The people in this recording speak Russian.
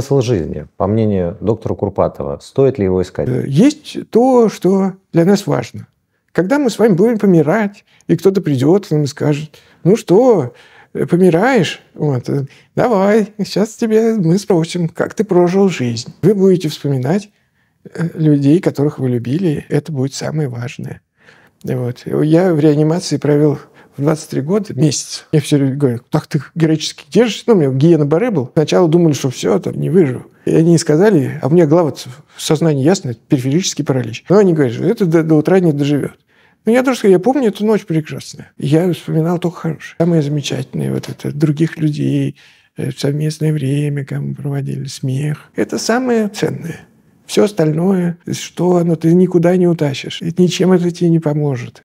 Смысл жизни, по мнению доктора Курпатова, стоит ли его искать? Э, есть то, что для нас важно. Когда мы с вами будем помирать, и кто-то придет нам и скажет, ну что, э, помираешь, вот, э, давай, сейчас тебе мы спросим, как ты прожил жизнь. Вы будете вспоминать людей, которых вы любили, это будет самое важное. Вот. Я в реанимации провел в 23 года месяц. Я все время говорю, так ты греческий держишь? Ну, у меня Гиена Баре был. Сначала думали, что все, там, не выживу. И они сказали, а мне глава в сознании ясно, периферический паралич. Но они говорят, что это до, до утра не доживет. Ну, я даже я помню эту ночь прекрасная. Я вспоминал только хорошее. Самые замечательные вот это, других людей, э, совместное время, как мы проводили смех. Это самое ценное. Все остальное, что оно ты никуда не утащишь. ничем это тебе не поможет.